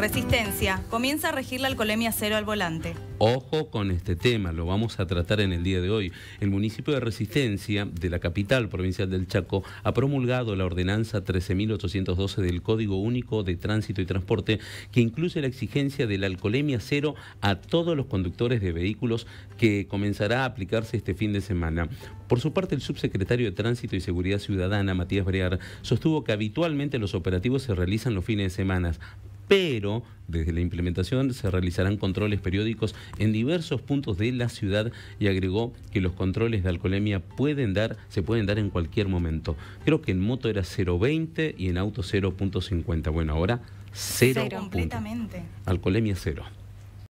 Resistencia. Comienza a regir la alcoholemia cero al volante. Ojo con este tema, lo vamos a tratar en el día de hoy. El municipio de Resistencia de la capital provincial del Chaco ha promulgado la ordenanza 13.812 del Código Único de Tránsito y Transporte que incluye la exigencia de la alcoholemia cero a todos los conductores de vehículos que comenzará a aplicarse este fin de semana. Por su parte, el subsecretario de Tránsito y Seguridad Ciudadana, Matías Brear, sostuvo que habitualmente los operativos se realizan los fines de semana, pero desde la implementación se realizarán controles periódicos en diversos puntos de la ciudad y agregó que los controles de alcoholemia pueden dar, se pueden dar en cualquier momento. Creo que en moto era 0.20 y en auto 0.50. Bueno, ahora 0. cero. Completamente. Alcoholemia cero.